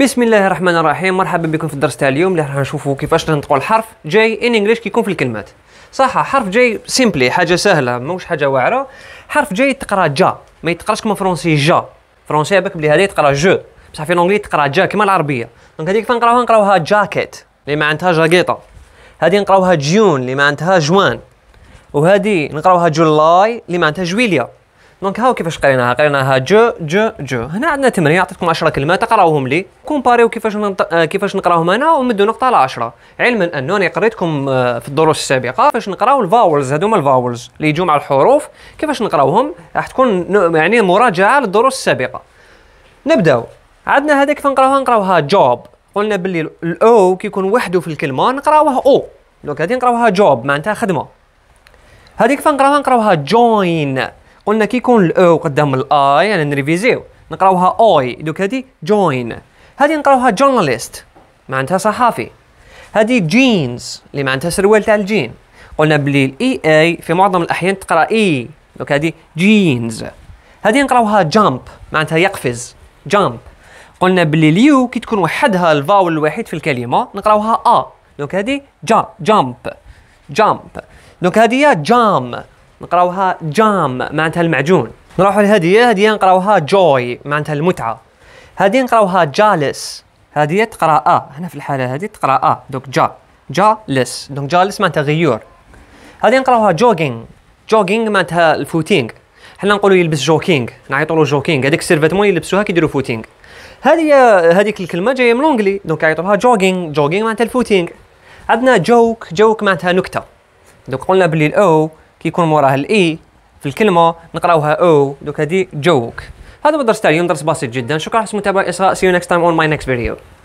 بسم الله الرحمن الرحيم مرحبا بكم في الدرس تاع اليوم اللي راح نشوفوا كيفاش ننطقوا الحرف جاي ان انجلش كي يكون في الكلمات صح حرف جاي سيمبلي حاجه سهله ماهوش حاجه واعره حرف جاي تقرا جا ما يتقراش كما فرونسي جا فرونسي بالك بلي هذه تقرا جو بصح في الانجلي تقرا جا كما العربيه دونك هذيك كيفاش نقراوها نقراوها جاكيت اللي معناتها جاكيطه هذه نقراوها جيون اللي معناتها جوان وهذه نقراوها جولاي اللي معناتها جويليا دونك هاو كيفاش قريناها قريناها جو جو جو هنا عندنا تمرين عطيتكم 10 كلمات تقراوهم لي كومباريو كيفاش نط... آه، كيفاش نقراهم انا ومدوا نقطه على 10 علما انه انا قريتكم آه، في الدروس السابقه كيفاش نقراو الفاولز هذوما الفاولز اللي يجوا مع الحروف كيفاش نقراوهم راح تكون يعني مراجعه للدروس السابقه نبداو عندنا هذاك كيف نقراوها نقراوها جوب قلنا باللي الاو كيكون وحده في الكلمه نقراوه او دونك هذه نقراوها جوب معناتها خدمه هذيك كيف نقراوها نقراوها جوين قلنا كي يكون الاو قدام الاي يعني نريفيزيو نقراوها اوي دوك هادي جوين هادي نقراوها جورناليست معناتها صحافي هادي جينز اللي معناتها سروال تاع الجين قلنا بلي الاي اي في معظم الاحيان تقرا اي e. دوك هادي جينز هادي نقراوها جامب معناتها يقفز جامب قلنا بلي اليو كي تكون وحدها الفاول الوحيد في الكلمه نقراوها ا دوك هادي جا جامب جامب دوك هادي هي جام نقراوها جام معناتها المعجون نروحوا لهدية هدية نقراوها جوي معناتها المتعة هديه نقراوها جالس هديه تقرا ا هنا في الحالة هذه تقرا ا دوك جا جالس دونك جالس معناتها غيور هذه نقراوها جوجينغ جوجينغ معناتها الفوتينغ حنا نقولوا يلبس جوكينغ نعيطوا له جوكينغ هذيك السيرفيتمون يلبسوها كيديروا فوتينغ هذه هذيك الكلمه جايه من لونجلي دونك لها جوجينغ جوجينغ معناتها الفوتينغ عندنا جوك جوك معناتها نكته دونك قلنا بلي الاو كيكون موراها الاي e في الكلمه نقراوها او دوك هذه جوك هذا هو الدرس تاع اليوم درس بسيط جدا شكرا حسن المتابعه اسراء سي يو نيكست تايم اون ماي نيكست فيديو